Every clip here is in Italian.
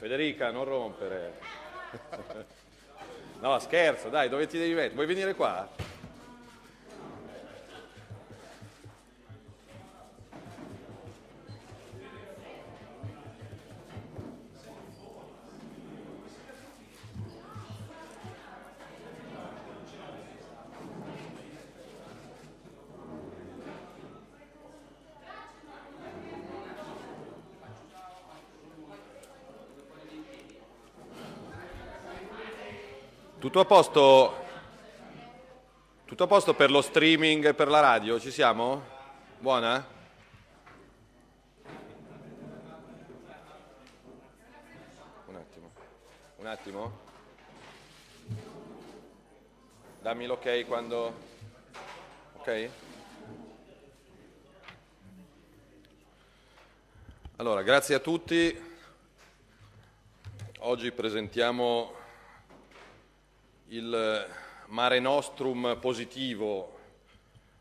Federica, non rompere. No, scherzo, dai, dove ti devi mettere? Vuoi venire qua? Tutto a posto? Tutto a posto per lo streaming e per la radio? Ci siamo? Buona? Un attimo. Un attimo. Dammi l'ok quando... Ok? Allora, grazie a tutti. Oggi presentiamo il eh, Mare Nostrum positivo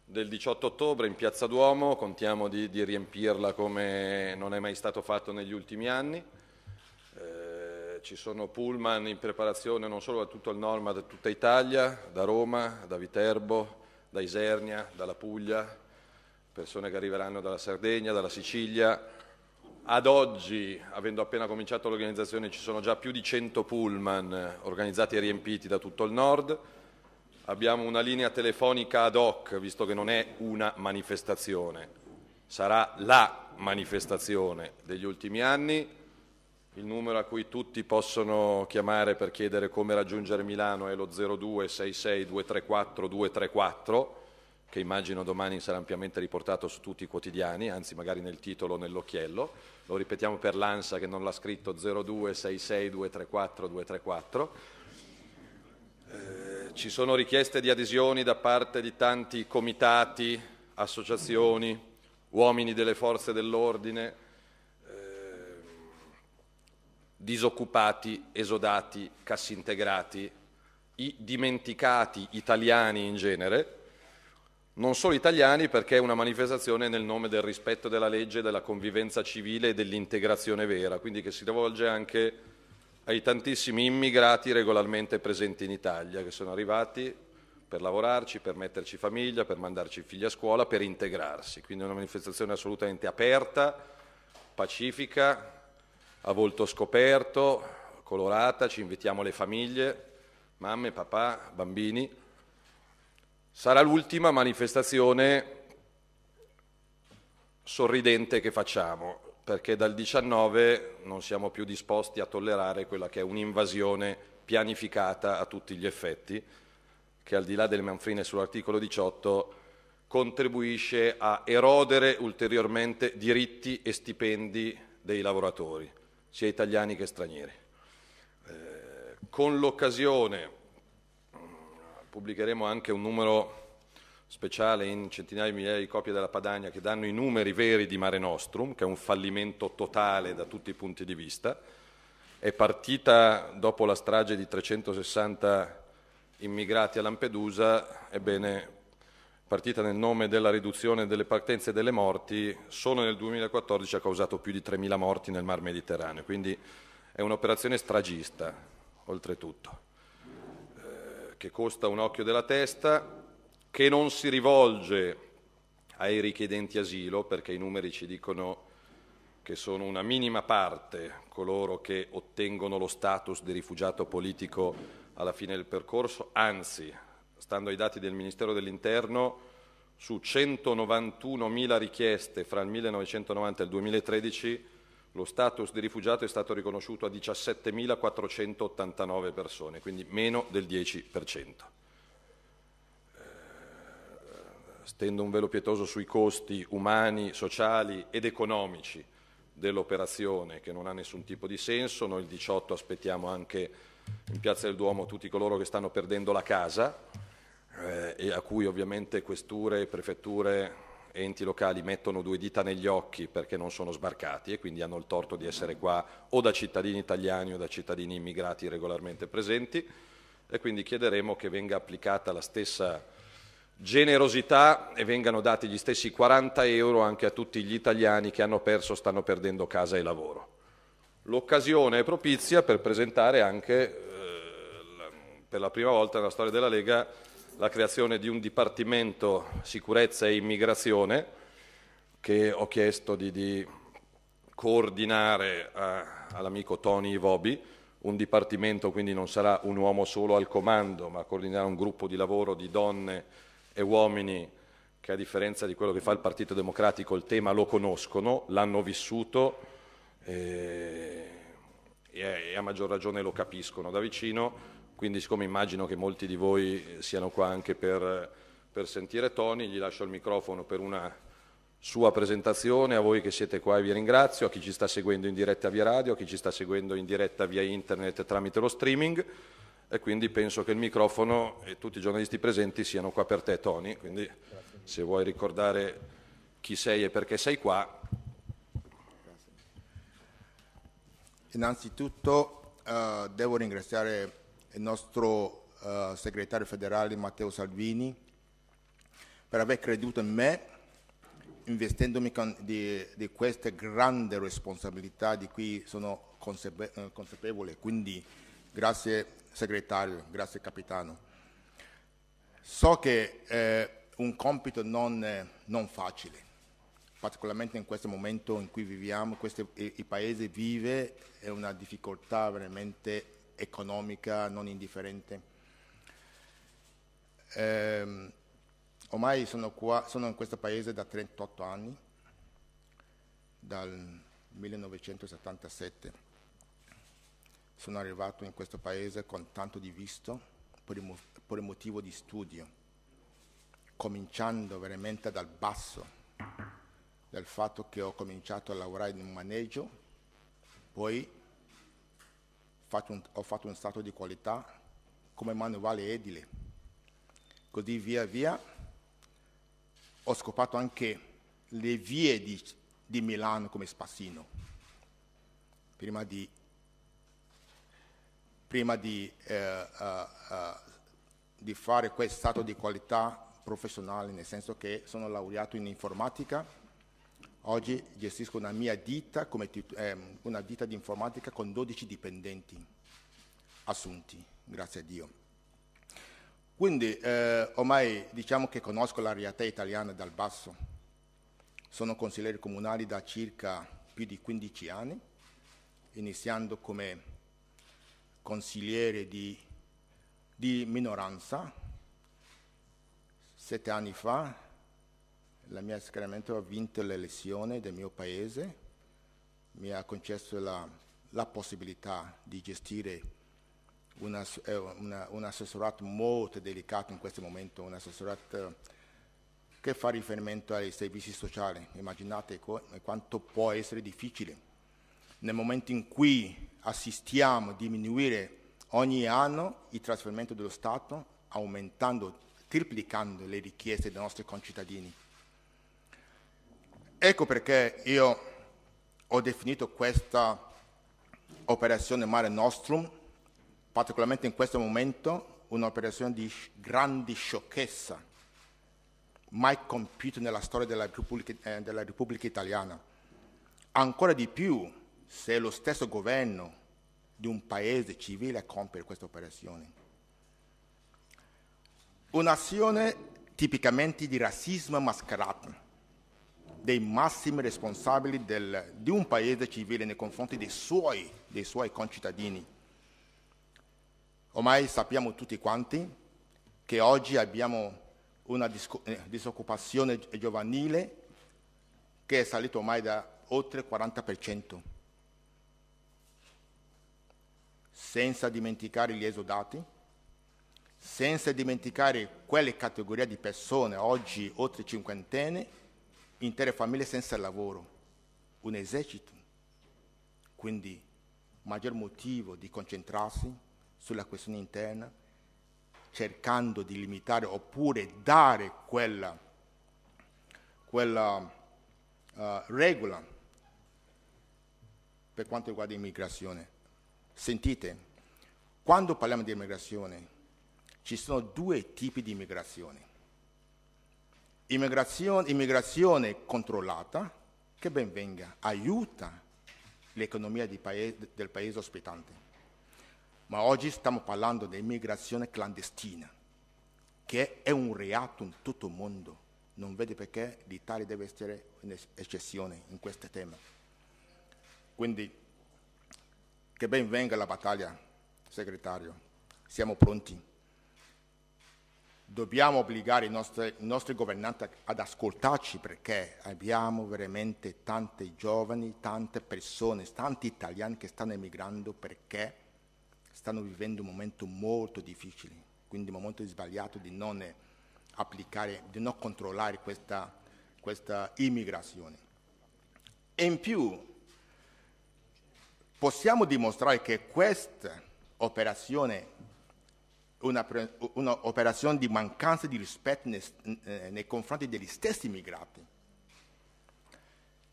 del 18 ottobre in Piazza Duomo, contiamo di, di riempirla come non è mai stato fatto negli ultimi anni. Eh, ci sono pullman in preparazione non solo da tutto il nord ma da tutta Italia, da Roma, da Viterbo, da Isernia, dalla Puglia, persone che arriveranno dalla Sardegna, dalla Sicilia, ad oggi, avendo appena cominciato l'organizzazione, ci sono già più di 100 pullman organizzati e riempiti da tutto il nord. Abbiamo una linea telefonica ad hoc, visto che non è una manifestazione, sarà la manifestazione degli ultimi anni. Il numero a cui tutti possono chiamare per chiedere come raggiungere Milano è lo 0266 234 234 che immagino domani sarà ampiamente riportato su tutti i quotidiani, anzi magari nel titolo o nell'occhiello. Lo ripetiamo per l'ANSA che non l'ha scritto 0266234 eh, ci sono richieste di adesioni da parte di tanti comitati, associazioni, uomini delle forze dell'ordine, ehm, disoccupati, esodati, cassintegrati, i dimenticati italiani in genere, non solo italiani perché è una manifestazione nel nome del rispetto della legge, della convivenza civile e dell'integrazione vera, quindi che si rivolge anche ai tantissimi immigrati regolarmente presenti in Italia, che sono arrivati per lavorarci, per metterci famiglia, per mandarci figli a scuola, per integrarsi. Quindi è una manifestazione assolutamente aperta, pacifica, a volto scoperto, colorata, ci invitiamo le famiglie, mamme, papà, bambini Sarà l'ultima manifestazione sorridente che facciamo, perché dal 19 non siamo più disposti a tollerare quella che è un'invasione pianificata a tutti gli effetti, che al di là delle manfrine sull'articolo 18 contribuisce a erodere ulteriormente diritti e stipendi dei lavoratori, sia italiani che stranieri. Eh, con l'occasione pubblicheremo anche un numero speciale in centinaia di migliaia di copie della Padania che danno i numeri veri di Mare Nostrum, che è un fallimento totale da tutti i punti di vista. È partita dopo la strage di 360 immigrati a Lampedusa, ebbene, partita nel nome della riduzione delle partenze e delle morti, solo nel 2014 ha causato più di 3.000 morti nel Mar Mediterraneo, quindi è un'operazione stragista, oltretutto che costa un occhio della testa, che non si rivolge ai richiedenti asilo, perché i numeri ci dicono che sono una minima parte coloro che ottengono lo status di rifugiato politico alla fine del percorso, anzi, stando ai dati del Ministero dell'Interno, su 191.000 richieste fra il 1990 e il 2013 lo status di rifugiato è stato riconosciuto a 17.489 persone, quindi meno del 10%. Eh, stendo un velo pietoso sui costi umani, sociali ed economici dell'operazione che non ha nessun tipo di senso. Noi il 18 aspettiamo anche in Piazza del Duomo tutti coloro che stanno perdendo la casa eh, e a cui ovviamente questure, e prefetture, enti locali mettono due dita negli occhi perché non sono sbarcati e quindi hanno il torto di essere qua o da cittadini italiani o da cittadini immigrati regolarmente presenti e quindi chiederemo che venga applicata la stessa generosità e vengano dati gli stessi 40 euro anche a tutti gli italiani che hanno perso, stanno perdendo casa e lavoro. L'occasione è propizia per presentare anche eh, per la prima volta nella storia della Lega la creazione di un Dipartimento Sicurezza e Immigrazione che ho chiesto di, di coordinare eh, all'amico Tony Ivobi, un dipartimento quindi non sarà un uomo solo al comando, ma coordinerà un gruppo di lavoro di donne e uomini che a differenza di quello che fa il Partito Democratico il tema lo conoscono, l'hanno vissuto eh, e a maggior ragione lo capiscono da vicino quindi siccome immagino che molti di voi siano qua anche per, per sentire Tony, gli lascio il microfono per una sua presentazione, a voi che siete qua vi ringrazio, a chi ci sta seguendo in diretta via radio, a chi ci sta seguendo in diretta via internet tramite lo streaming e quindi penso che il microfono e tutti i giornalisti presenti siano qua per te Tony, quindi se vuoi ricordare chi sei e perché sei qua. Grazie. Innanzitutto eh, devo ringraziare il nostro uh, segretario federale Matteo Salvini per aver creduto in me, investendomi con, di, di questa grande responsabilità di cui sono consape eh, consapevole. Quindi grazie segretario, grazie capitano. So che è un compito non, non facile, particolarmente in questo momento in cui viviamo, questo, il, il Paese vive una difficoltà veramente economica non indifferente. Eh, ormai sono, qua, sono in questo paese da 38 anni, dal 1977. Sono arrivato in questo paese con tanto di visto per il, motivo di studio, cominciando veramente dal basso, dal fatto che ho cominciato a lavorare in un maneggio, poi fatto un, ho fatto un stato di qualità come manuale edile. Così via via ho scopato anche le vie di, di Milano come spassino. Prima di, prima di, eh, uh, uh, di fare quel stato di qualità professionale, nel senso che sono laureato in informatica Oggi gestisco una mia ditta, come, ehm, una ditta di informatica con 12 dipendenti assunti, grazie a Dio. Quindi eh, ormai diciamo che conosco la realtà italiana dal basso. Sono consigliere comunale da circa più di 15 anni, iniziando come consigliere di, di minoranza. Sette anni fa la mia schieramento ha vinto l'elezione del mio paese, mi ha concesso la, la possibilità di gestire una, eh, una, un assessorato molto delicato in questo momento, un assessorato che fa riferimento ai servizi sociali. Immaginate co- quanto può essere difficile nel momento in cui assistiamo a diminuire ogni anno il trasferimento dello Stato, aumentando, triplicando le richieste dei nostri concittadini. Ecco perché io ho definito questa operazione Mare Nostrum, particolarmente in questo momento, un'operazione di grande sciocchezza mai compiuta nella storia della Repubblica, eh, della Repubblica Italiana. Ancora di più se lo stesso governo di un paese civile compie questa operazione. Un'azione tipicamente di razzismo mascherato dei massimi responsabili del, di un paese civile nei confronti dei suoi, dei suoi concittadini. Ormai sappiamo tutti quanti che oggi abbiamo una eh, disoccupazione giovanile che è salita ormai da oltre il 40%, senza dimenticare gli esodati, senza dimenticare quelle categorie di persone oggi oltre cinquantenne intere famiglie senza lavoro, un esercito. Quindi maggior motivo di concentrarsi sulla questione interna, cercando di limitare oppure dare quella, quella uh, regola per quanto riguarda l'immigrazione. Sentite, quando parliamo di immigrazione ci sono due tipi di immigrazione Immigrazione, immigrazione controllata, che ben venga, aiuta l'economia paese, del paese ospitante. Ma oggi stiamo parlando di immigrazione clandestina, che è un reato in tutto il mondo. Non vede perché l'Italia deve essere un'eccezione in questo tema. Quindi, che ben venga la battaglia, segretario, siamo pronti dobbiamo obbligare i nostri, i nostri, governanti ad ascoltarci perché abbiamo veramente tanti giovani, tante persone, tanti italiani che stanno emigrando perché stanno vivendo un momento molto difficile, quindi un momento sbagliato di non applicare, di non controllare questa, questa immigrazione. E in più possiamo dimostrare che questa operazione una, operazione di mancanza di rispetto nei, eh, nei confronti degli stessi immigrati,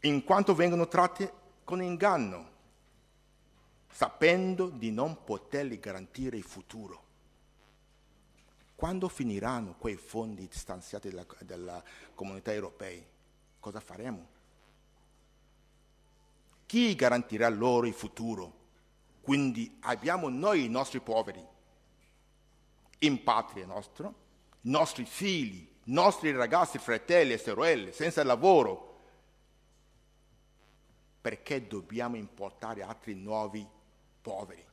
in quanto vengono tratti con inganno, sapendo di non poterli garantire il futuro. Quando finiranno quei fondi stanziati dalla, dalla comunità europea? Cosa faremo? Chi garantirà loro il futuro? Quindi abbiamo noi i nostri poveri in patria nostra, i nostri figli, i nostri ragazzi, fratelli e sorelle, senza lavoro, perché dobbiamo importare altri nuovi poveri,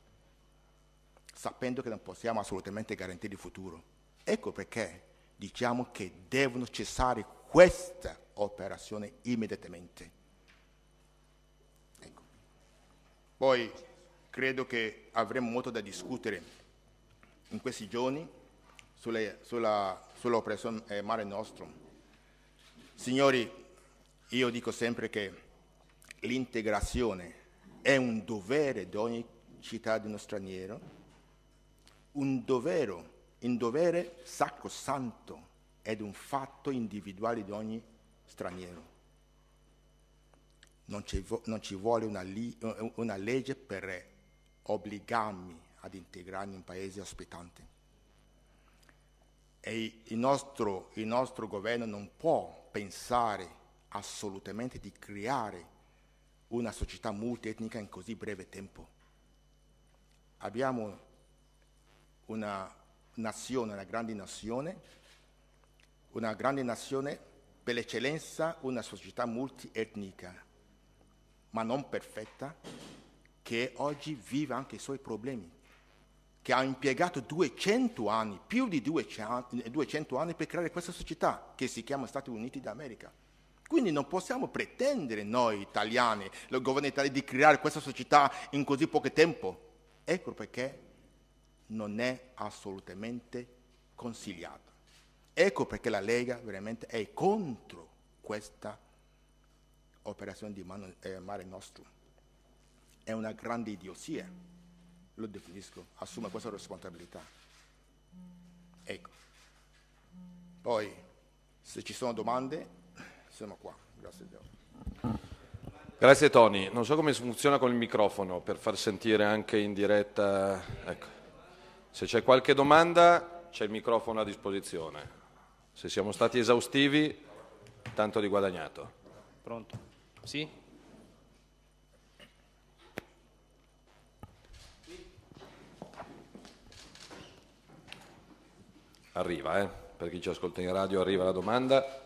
sapendo che non possiamo assolutamente garantire il futuro. Ecco perché diciamo che devono cessare questa operazione immediatamente. Ecco. Poi credo che avremo molto da discutere in questi giorni sulle, sulla, sull eh, Mare Nostrum. Signori, io dico sempre che l'integrazione è un dovere di ogni cittadino straniero, un dovere, un dovere sacrosanto ed un fatto individuale di ogni straniero. Non ci, non ci vuole una, una legge per obbligarmi ad integrare in un paese ospitante. E il nostro, il nostro governo non può pensare assolutamente di creare una società multietnica in così breve tempo. Abbiamo una nazione, una grande nazione, una grande nazione per eccellenza, una società multietnica, ma non perfetta, che oggi vive anche i suoi problemi che ha impiegato 200 anni, più di 200 anni per creare questa società che si chiama Stati Uniti d'America. Quindi non possiamo pretendere noi italiani, il governo italiano, di creare questa società in così poco tempo. Ecco perché non è assolutamente consigliato. Ecco perché la Lega veramente è contro questa operazione di eh, mare nostrum. È una grande idiosia lo definisco, assuma questa responsabilità. Ecco. Poi, se ci sono domande, siamo qua. Grazie a Dio. Grazie Tony. Non so come funziona con il microfono per far sentire anche in diretta. Ecco. Se c'è qualche domanda, c'è il microfono a disposizione. Se siamo stati esaustivi, tanto di guadagnato. Pronto? Sì? arriva, eh? per chi ci ascolta in radio arriva la domanda.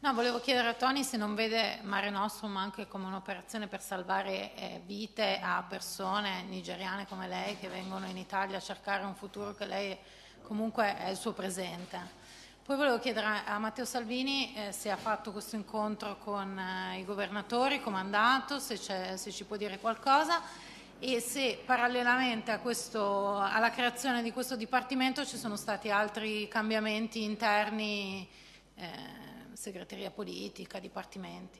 No, volevo chiedere a Tony se non vede Mare Nostrum anche come un'operazione per salvare eh, vite a persone nigeriane come lei che vengono in Italia a cercare un futuro che lei comunque è il suo presente. Poi volevo chiedere a Matteo Salvini eh, se ha fatto questo incontro con eh, i governatori, comandato, se, se ci può dire qualcosa e se parallelamente questo, alla creazione di questo dipartimento ci sono stati altri cambiamenti interni, eh, segreteria politica, dipartimenti.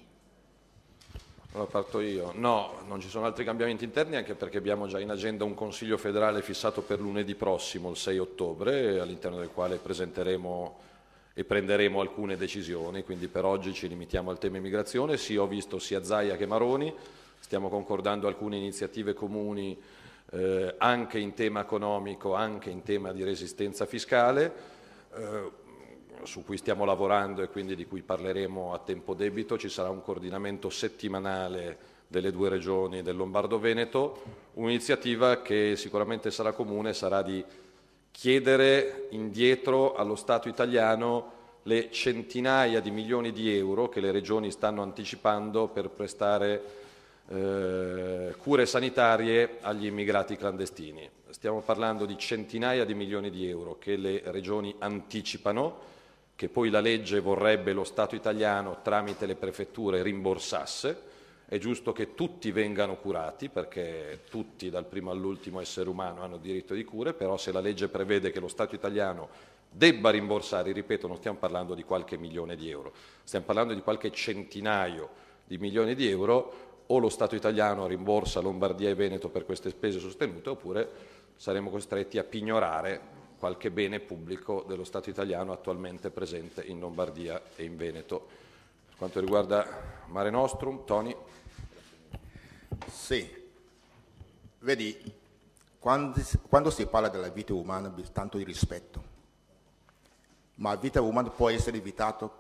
Allora parto io. No, non ci sono altri cambiamenti interni anche perché abbiamo già in agenda un Consiglio federale fissato per lunedì prossimo, il 6 ottobre, all'interno del quale presenteremo e prenderemo alcune decisioni, quindi per oggi ci limitiamo al tema immigrazione. Sì, ho visto sia Zaia che Maroni stiamo concordando alcune iniziative comuni eh, anche in tema economico, anche in tema di resistenza fiscale, eh, su cui stiamo lavorando e quindi di cui parleremo a tempo debito, ci sarà un coordinamento settimanale delle due regioni del Lombardo-Veneto, un'iniziativa che sicuramente sarà comune, sarà di chiedere indietro allo Stato italiano le centinaia di milioni di euro che le regioni stanno anticipando per prestare eh, cure sanitarie agli immigrati clandestini. Stiamo parlando di centinaia di milioni di euro che le regioni anticipano, che poi la legge vorrebbe lo Stato italiano tramite le prefetture rimborsasse. È giusto che tutti vengano curati perché tutti dal primo all'ultimo essere umano hanno diritto di cure, però se la legge prevede che lo Stato italiano debba rimborsare, ripeto, non stiamo parlando di qualche milione di euro, stiamo parlando di qualche centinaio di milioni di euro, o lo Stato italiano rimborsa Lombardia e Veneto per queste spese sostenute oppure saremo costretti a pignorare qualche bene pubblico dello Stato italiano attualmente presente in Lombardia e in Veneto. Per quanto riguarda Mare Nostrum, Tony. Sì, vedi, quando, quando si parla della vita umana tanto di rispetto, ma la vita umana può essere evitata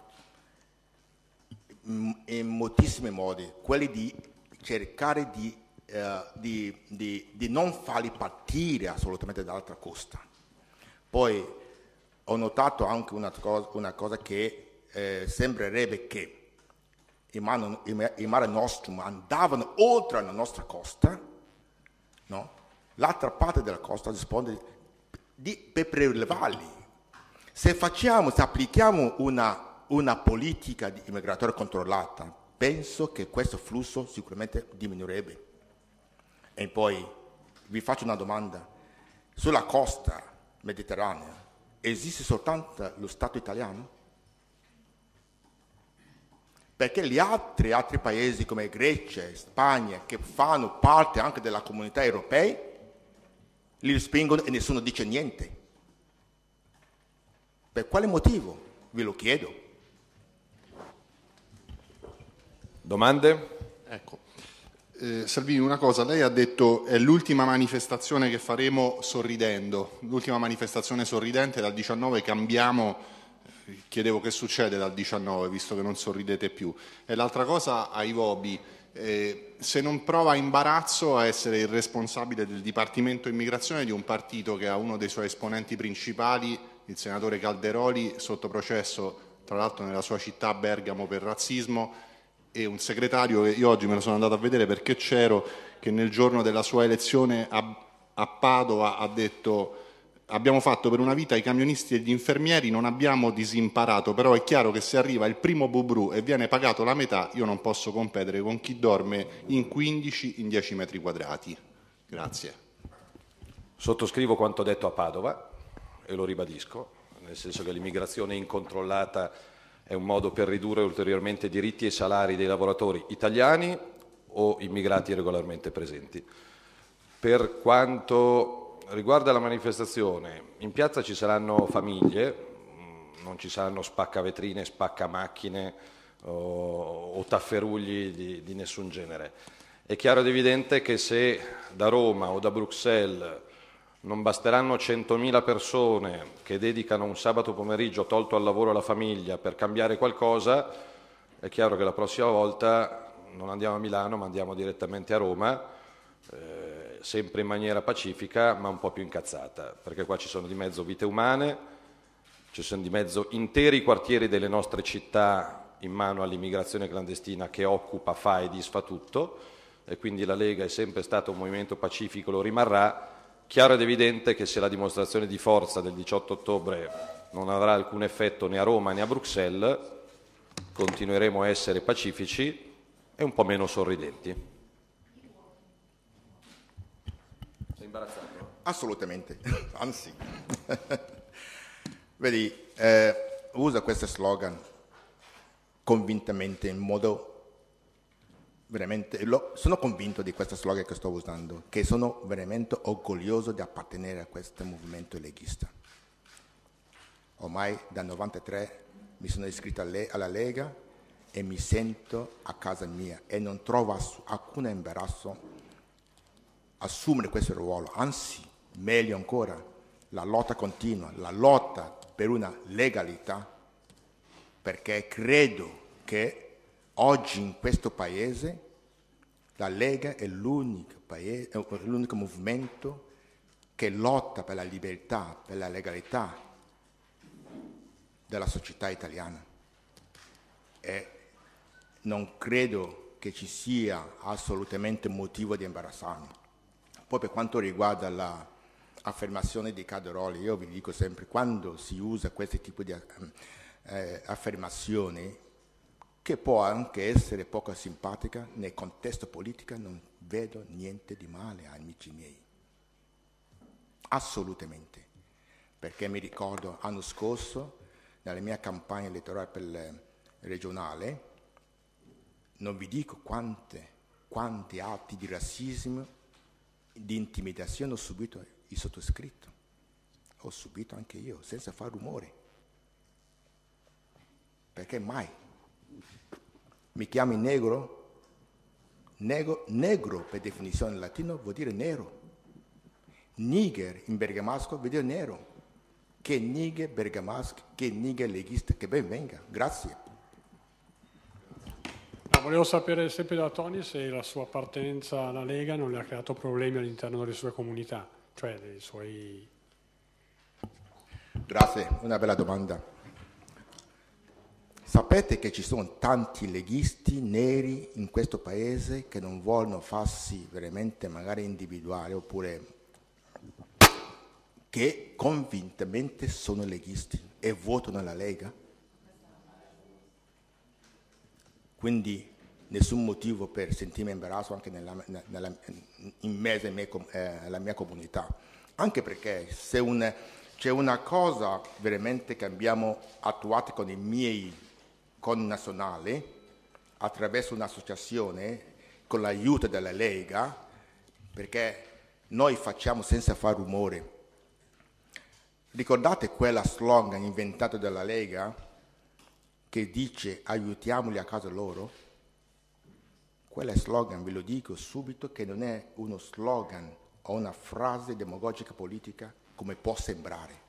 in moltissimi modi, quelli di cercare di, eh, di, di, di non farli partire assolutamente dall'altra costa. Poi ho notato anche una cosa, una cosa che eh, sembrerebbe che i mare, i mare nostrum andavano oltre la nostra costa, no? l'altra parte della costa risponde di, per prelevarli. Se facciamo, se applichiamo una, una politica di immigrazione controllata, penso che questo flusso sicuramente diminuirebbe. E poi vi faccio una domanda. Sulla costa mediterranea esiste soltanto lo Stato italiano? Perché gli altri, altri paesi come Grecia, e Spagna, che fanno parte anche della comunità europea, li respingono e nessuno dice niente. Per quale motivo? Ve lo chiedo. Domande? Ecco. Eh, Salvini, una cosa, lei ha detto è l'ultima manifestazione che faremo sorridendo, l'ultima manifestazione sorridente dal 19 cambiamo, eh, chiedevo che succede dal 19 visto che non sorridete più, e l'altra cosa ai Vobi, eh, se non prova imbarazzo a essere il responsabile del Dipartimento Immigrazione di un partito che ha uno dei suoi esponenti principali, il senatore Calderoli, sotto processo tra l'altro nella sua città Bergamo per razzismo, e un segretario che io oggi me lo sono andato a vedere perché c'ero, che nel giorno della sua elezione a, a Padova ha detto abbiamo fatto per una vita i camionisti e gli infermieri, non abbiamo disimparato, però è chiaro che se arriva il primo bubru e viene pagato la metà, io non posso competere con chi dorme in 15, in 10 metri quadrati. Grazie. Sottoscrivo quanto detto a Padova e lo ribadisco, nel senso che l'immigrazione incontrollata è un modo per ridurre ulteriormente i diritti e i salari dei lavoratori italiani o immigrati regolarmente presenti. Per quanto riguarda la manifestazione, in piazza ci saranno famiglie, mm, non ci saranno spaccavetrine, spaccamacchine o, o tafferugli di, di nessun genere. È chiaro ed evidente che se da Roma o da Bruxelles non basteranno 100.000 persone che dedicano un sabato pomeriggio tolto al lavoro e alla famiglia per cambiare qualcosa, è chiaro che la prossima volta non andiamo a Milano ma andiamo direttamente a Roma, eh, sempre in maniera pacifica ma un po' più incazzata, perché qua ci sono di mezzo vite umane, ci sono di mezzo interi quartieri delle nostre città in mano all'immigrazione clandestina che occupa, fa e disfa tutto e quindi la Lega è sempre stato un movimento pacifico, lo rimarrà Chiaro ed evidente che se la dimostrazione di forza del 18 ottobre non avrà alcun effetto né a Roma né a Bruxelles, continueremo a essere pacifici e un po' meno sorridenti. Sei imbarazzato? Assolutamente, anzi. Vedi, eh, usa questo slogan convintamente in modo veramente, lo, sono convinto di questo slogan che sto usando, che sono veramente orgoglioso di appartenere a questo movimento leghista. Ormai dal 1993 mi sono iscritto alla Lega e mi sento a casa mia e non trovo alcun imbarazzo assumere questo ruolo, anzi, meglio ancora, la lotta continua, la lotta per una legalità, perché credo che Oggi in questo paese la Lega è l'unico, movimento che lotta per la libertà, per la legalità della società italiana. E non credo che ci sia assolutamente motivo di imbarazzarmi. Poi per quanto riguarda l'affermazione di Caderoli, io vi dico sempre, quando si usa questo tipo di eh, eh affermazioni che può anche essere poco simpatica nel contesto politico, non vedo niente di male, amici miei. Assolutamente. Perché mi ricordo l'anno scorso, nella mia campagna elettorale per regionale, non vi dico quante, quanti atti di razzismo, di intimidazione ho subito il sottoscritto. Ho subito anche io, senza far rumore. Perché mai mi chiami negro? Negro, negro per definizione in latino vuol dire nero. Niger in bergamasco vuol dire nero. Che nigger bergamasco, che nigger leghista, che ben venga. Grazie. Ah, volevo sapere sempre da Tony se la sua appartenenza alla Lega non le ha creato problemi all'interno delle sue comunità, cioè dei suoi... Grazie, una bella domanda. Sapete che ci sono tanti leghisti neri in questo paese che non vogliono farsi veramente magari individuare oppure che convintamente sono leghisti e votano la Lega? Quindi nessun motivo per sentirmi imbarazzo anche nella, nella, in mezzo eh, alla mia, mia comunità. Anche perché se un, c'è una cosa veramente che abbiamo attuato con i miei connazionali attraverso un'associazione con l'aiuto della Lega, perché noi facciamo senza fare rumore. Ricordate quella slogan inventata dalla Lega che dice aiutiamoli a casa loro? Quella slogan, ve lo dico subito, che non è uno slogan o una frase demagogica politica come può sembrare.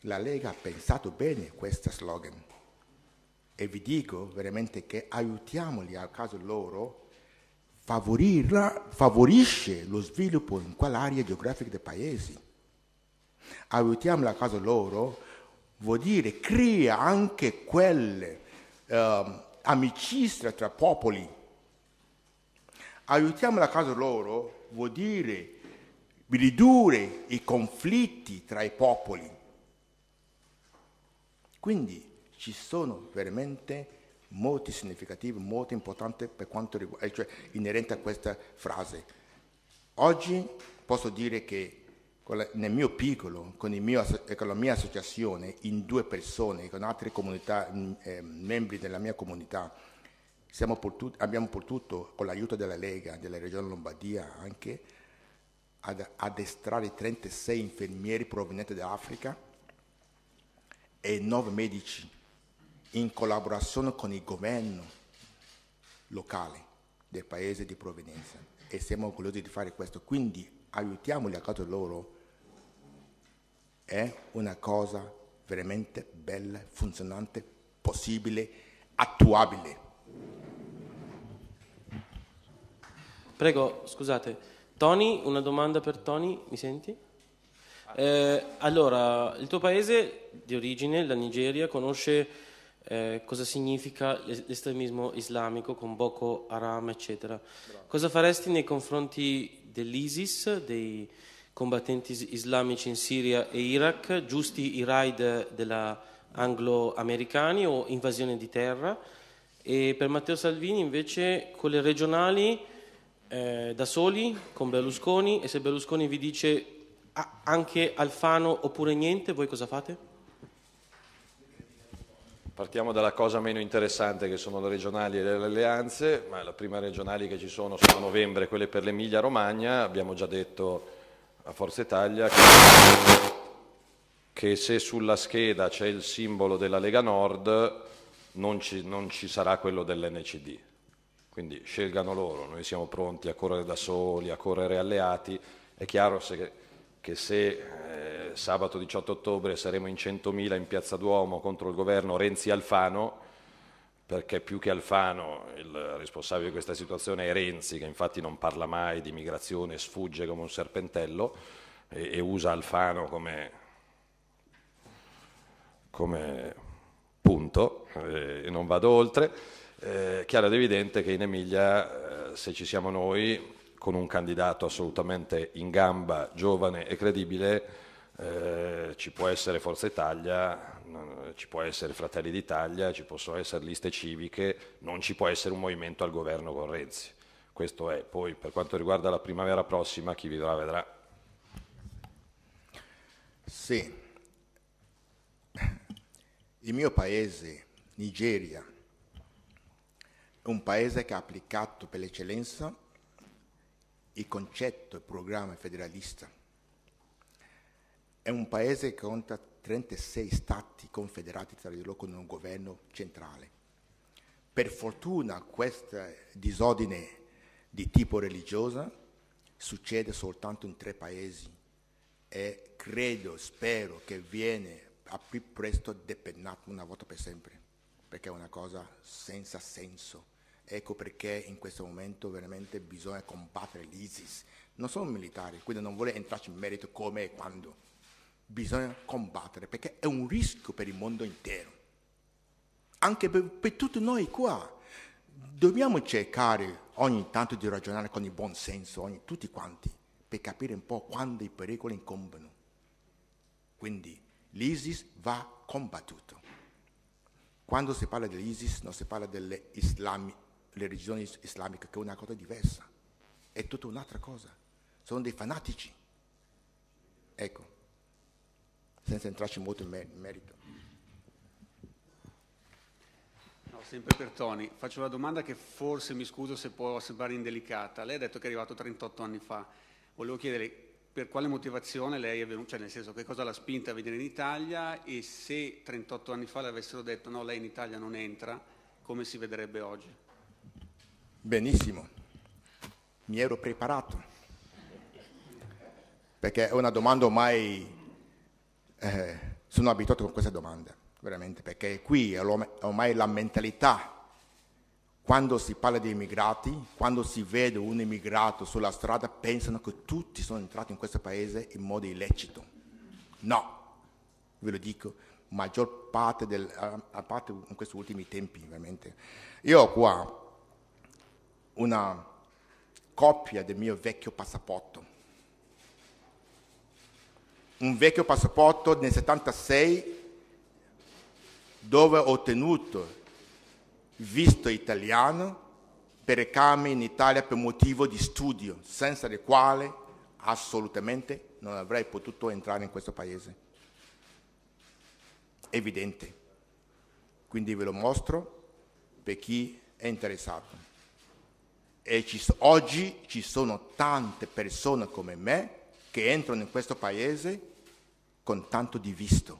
La Lega ha pensato bene a questo slogan e vi dico veramente che aiutiamoli a caso loro, favorisce lo sviluppo in quell'area geografica dei paesi. Aiutiamoli a caso loro vuol dire crea anche quelle eh, amicizie tra popoli. Aiutiamoli a caso loro vuol dire ridurre i conflitti tra i popoli. Quindi ci sono veramente molti significativi, molto importanti per quanto riguarda, eh, cioè inerente a questa frase. Oggi posso dire che nel mio piccolo, con, mio, con la mia associazione, in due persone, con altre comunità, eh, membri della mia comunità, potuto, abbiamo potuto, con l'aiuto della Lega, della Regione Lombardia anche, ad addestrare 36 infermieri provenienti dall'Africa e 9 medici in collaborazione con il governo locale del paese di provenienza e siamo orgogliosi di fare questo, quindi aiutiamoli a casa loro, è una cosa veramente bella, funzionante, possibile, attuabile. Prego, scusate. Tony, una domanda per Tony, mi senti? Eh, allora, il tuo paese di origine, la Nigeria, conosce eh, cosa significa l'estremismo islamico con Boko Haram, eccetera. Bravo. Cosa faresti nei confronti dell'ISIS, dei combattenti islamici in Siria e Iraq, giusti i raid anglo americani o invasione di terra? E per Matteo Salvini invece con le regionali eh, da soli, con Berlusconi, e se Berlusconi vi dice ah, anche Alfano oppure niente, voi cosa fate? Partiamo dalla cosa meno interessante che sono le regionali e le alleanze, ma le prime regionali che ci sono sono a novembre, quelle per l'Emilia Romagna, abbiamo già detto a Forza Italia che, che se sulla scheda c'è il simbolo della Lega Nord non ci, non ci sarà quello dell'NCD, quindi scelgano loro, noi siamo pronti a correre da soli, a correre alleati, è chiaro se, che se eh, sabato 18 ottobre saremo in 100.000 in Piazza Duomo contro il governo Renzi-Alfano, perché più che Alfano il responsabile di questa situazione è Renzi, che infatti non parla mai di migrazione, sfugge come un serpentello e, e usa Alfano come, come punto, eh, e non vado oltre. Eh, chiaro ed evidente che in Emilia, eh, se ci siamo noi, con un candidato assolutamente in gamba, giovane e credibile, eh, ci può essere Forza Italia, ci può essere Fratelli d'Italia, ci possono essere liste civiche, non ci può essere un movimento al governo con Renzi. Questo è. Poi per quanto riguarda la primavera prossima, chi vivrà vedrà. Sì. Il mio paese, Nigeria, è un paese che ha applicato per l'eccellenza il concetto e il programma federalista è un paese che conta 36 stati confederati tra di loro con un governo centrale. Per fortuna questo disordine di tipo religiosa succede soltanto in tre paesi e credo, spero che viene a più presto depennato una volta per sempre, perché è una cosa senza senso. Ecco perché in questo momento veramente bisogna combattere l'ISIS. Non sono militari, quindi non voglio entrarci in merito come e quando bisogna combattere perché è un rischio per il mondo intero. Anche per, per tutti noi qua. Dobbiamo cercare ogni tanto di ragionare con il buon senso, ogni, tutti quanti, per capire un po' quando i pericoli incombono. Quindi l'ISIS va combattuto. Quando si parla dell'ISIS non si parla delle islami, religioni islamiche, che è una cosa diversa, è tutta un'altra cosa. Sono dei fanatici. Ecco senza entrarci molto in, mer- in merito. No, sempre per Tony, faccio una domanda che forse mi scuso se può sembrare indelicata. Lei ha detto che è arrivato 38 anni fa. Volevo chiedere per quale motivazione lei è venuta, cioè nel senso che cosa l'ha spinta a venire in Italia e se 38 anni fa le avessero detto no, lei in Italia non entra, come si vedrebbe oggi? Benissimo, mi ero preparato, perché è una domanda ormai eh, sono abituato con questa domanda, veramente, perché qui ormai la mentalità, quando si parla di immigrati, quando si vede un immigrato sulla strada, pensano che tutti sono entrati in questo paese in modo illecito. No, ve lo dico, maggior parte, del, a parte in questi ultimi tempi, veramente. Io ho qua una copia del mio vecchio passaporto un vecchio passaporto nel 76 dove ho ottenuto visto italiano per recarmi in Italia per motivo di studio, senza il quale assolutamente non avrei potuto entrare in questo paese. Evidente. Quindi ve lo mostro per chi è interessato. E ci, oggi ci sono tante persone come me che entrano in questo paese con tanto di visto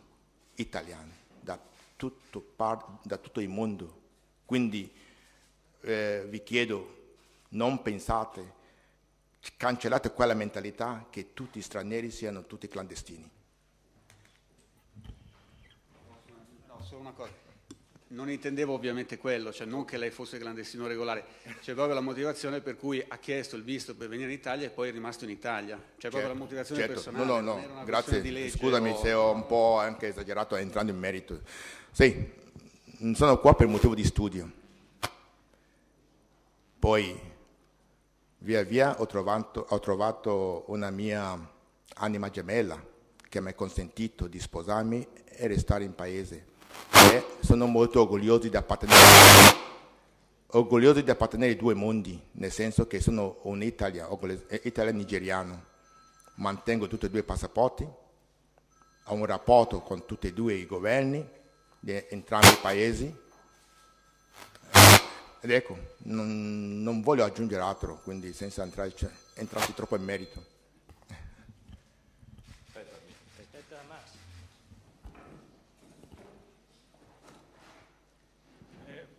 italiano da tutto, par- da tutto il mondo. Quindi eh, vi chiedo, non pensate, cancellate quella mentalità che tutti stranieri siano tutti clandestini. No, solo una cosa. Non intendevo ovviamente quello, cioè non che lei fosse clandestino regolare, c'è proprio la motivazione per cui ha chiesto il visto per venire in Italia e poi è rimasto in Italia. C'è certo, proprio la certo, motivazione certo. personale. No, no, no, grazie. Legge, Scusami o... se ho un po' anche esagerato entrando in merito. Sì, sono qua per motivo di studio. Poi via via ho trovato, ho trovato una mia anima gemella che mi ha consentito di sposarmi e restare in paese eh, sono molto orgoglioso di, orgoglioso di appartenere, ai due mondi, nel senso che sono un italiano, eh, nigeriano, mantengo tutti e due i passaporti, ho un rapporto con tutti e due i governi di entrambi i paesi. Ed ecco, non, non voglio aggiungere altro, quindi senza entrare, entrarci troppo in merito.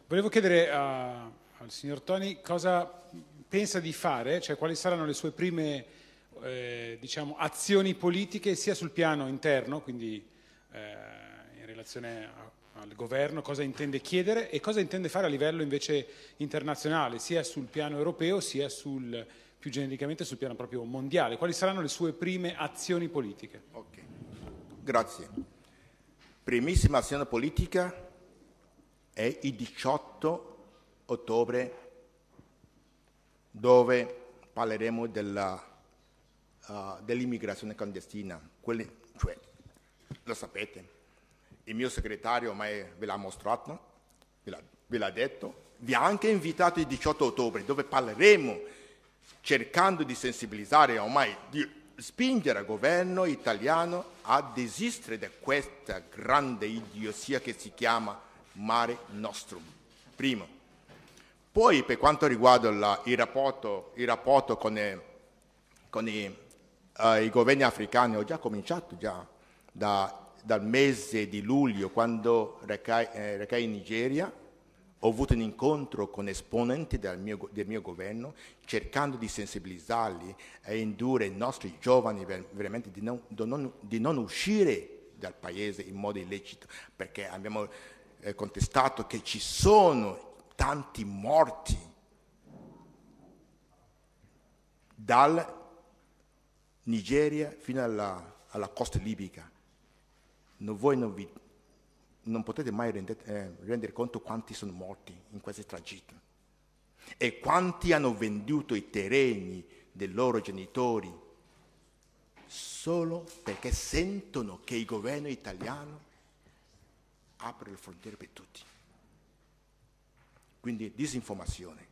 Volevo chiedere a, al signor Toni cosa pensa di fare, cioè quali saranno le sue prime eh, diciamo, azioni politiche sia sul piano interno, quindi eh, in relazione a, al governo, cosa intende chiedere e cosa intende fare a livello invece internazionale, sia sul piano europeo sia sul, più genericamente sul piano proprio mondiale. Quali saranno le sue prime azioni politiche? Ok, grazie. Primissima azione politica è il 18 ottobre dove parleremo della, uh, dell'immigrazione clandestina. Quelli, cioè, lo sapete, il mio segretario ormai ve l'ha mostrato, ve l'ha, ve l'ha detto, vi ha anche invitato il 18 ottobre dove parleremo cercando di sensibilizzare ormai, di spingere il governo italiano a desistere da questa grande idiosia che si chiama mare nostrum. Primo. Poi per quanto riguarda la, il, rapporto, il, rapporto, con, eh, con i, eh, i, governi africani, ho già cominciato già da, dal mese di luglio quando recai, eh, recai, in Nigeria, ho avuto un incontro con esponenti del mio, del mio governo cercando di sensibilizzarli e indurre i nostri giovani veramente di non, di non uscire dal paese in modo illecito perché abbiamo eh, contestato che ci sono tanti morti dal Nigeria fino alla, alla costa libica. No, voi non, vi, non potete mai rendere, eh, rendere conto quanti sono morti in questo tragitto e quanti hanno venduto i terreni dei loro genitori solo perché sentono che il governo italiano apre le frontiere per tutti. Quindi disinformazione.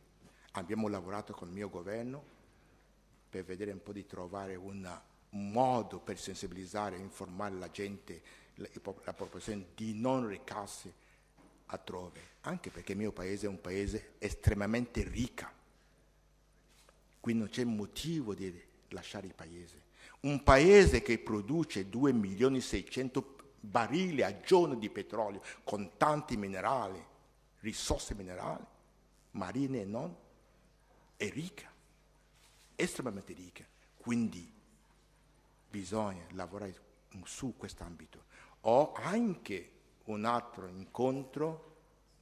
Abbiamo lavorato con il mio governo per vedere un po' di trovare un modo per sensibilizzare e informare la gente, la, la popolazione di non recarsi altrove, anche perché il mio paese è un paese estremamente ricco. Quindi non c'è motivo di lasciare il paese. Un paese che produce 2 milioni e 600 barile a giorno di petrolio con tanti minerali, risorse minerali, marine e non, è ricca, estremamente ricca. Quindi bisogna lavorare su questo ambito. Ho anche un altro incontro,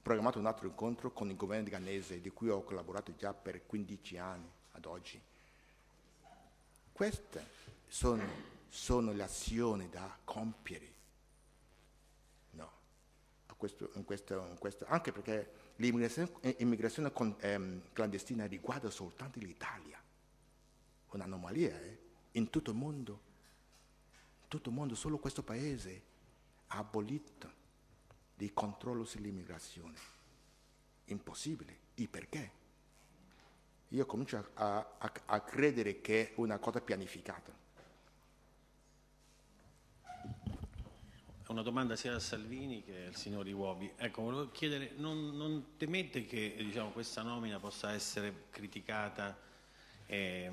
programmato un altro incontro con il governo ghanese di cui ho collaborato già per 15 anni ad oggi. Queste sono, sono le azioni da compiere questo, in questo, in questo, anche perché l'immigrazione eh, con, ehm, clandestina riguarda soltanto l'Italia, un'anomalia eh? in tutto il mondo, in tutto il mondo solo questo paese ha abolito il controllo sull'immigrazione. Impossibile. E perché? Io comincio a, a, a credere che è una cosa pianificata. una domanda sia a Salvini che al signor Iuobi. Ecco, volevo chiedere, non, non temete che diciamo, questa nomina possa essere criticata eh,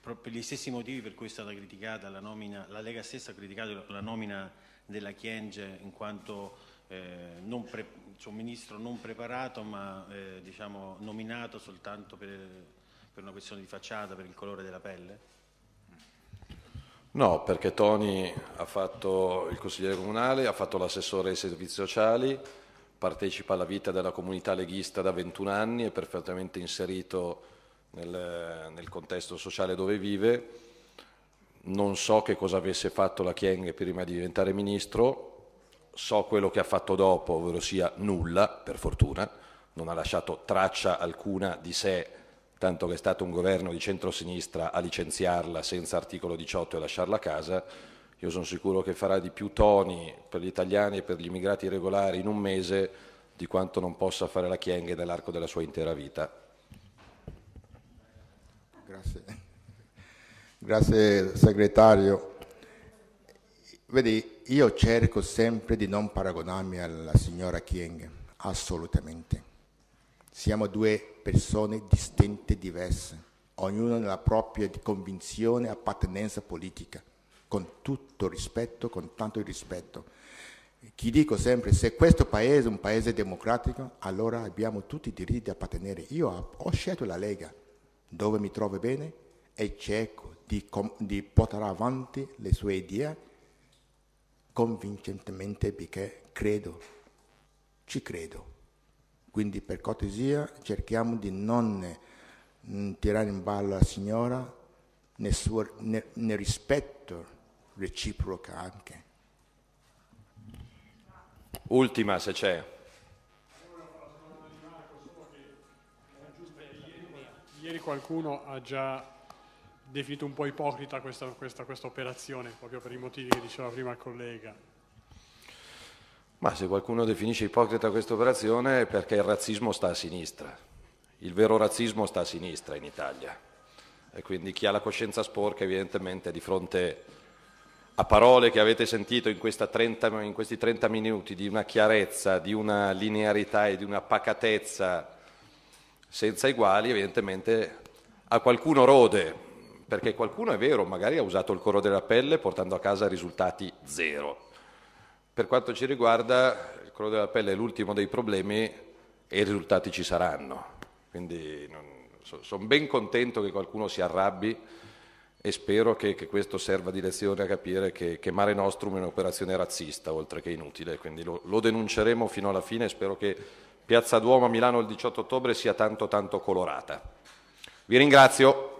per gli stessi motivi per cui è stata criticata la nomina, la Lega stessa ha criticato la nomina della Chienge in quanto eh, non pre, cioè, un ministro non preparato ma eh, diciamo, nominato soltanto per, per una questione di facciata, per il colore della pelle? No, perché Tony ha fatto il consigliere comunale, ha fatto l'assessore ai servizi sociali, partecipa alla vita della comunità leghista da 21 anni, è perfettamente inserito nel, nel contesto sociale dove vive. Non so che cosa avesse fatto la Chieng prima di diventare ministro, so quello che ha fatto dopo, ovvero sia nulla, per fortuna, non ha lasciato traccia alcuna di sé tanto che è stato un governo di centrosinistra a licenziarla senza articolo 18 e lasciarla a casa, io sono sicuro che farà di più toni per gli italiani e per gli immigrati regolari in un mese di quanto non possa fare la Chienghe nell'arco della sua intera vita. Grazie, Grazie segretario. Vedi, io cerco sempre di non paragonarmi alla signora Chienghe, assolutamente siamo due persone distinte, e diverse, ognuno nella propria convinzione, e appartenenza politica, con tutto rispetto, con tanto rispetto. Chi dico sempre, se questo paese è un paese democratico, allora abbiamo tutti i diritti di appartenere. Io ho scelto la Lega, dove mi trovo bene, e cerco di, di portare avanti le sue idee convincentemente perché credo, ci credo. Quindi per cortesia cerchiamo di non mm, tirare in ballo la signora nel, suo, nel, nel rispetto reciproco anche. Ultima se c'è. Ieri qualcuno ha già definito un po' ipocrita questa, questa, questa operazione, proprio per i motivi che diceva prima il collega ma se qualcuno definisce ipocrita questa operazione è perché il razzismo sta a sinistra, il vero razzismo sta a sinistra in Italia e quindi chi ha la coscienza sporca evidentemente di fronte a parole che avete sentito in, 30, in questi 30 minuti di una chiarezza, di una linearità e di una pacatezza senza uguali, evidentemente a qualcuno rode, perché qualcuno è vero, magari ha usato il coro della pelle portando a casa risultati zero. Per quanto ci riguarda, il crollo della pelle è l'ultimo dei problemi e i risultati ci saranno. Quindi so, sono ben contento che qualcuno si arrabbi e spero che, che questo serva di lezione a capire che, che, Mare Nostrum è un'operazione razzista, oltre che inutile. Quindi lo, lo denunceremo fino alla fine e spero che Piazza Duomo a Milano il 18 ottobre sia tanto tanto colorata. Vi ringrazio.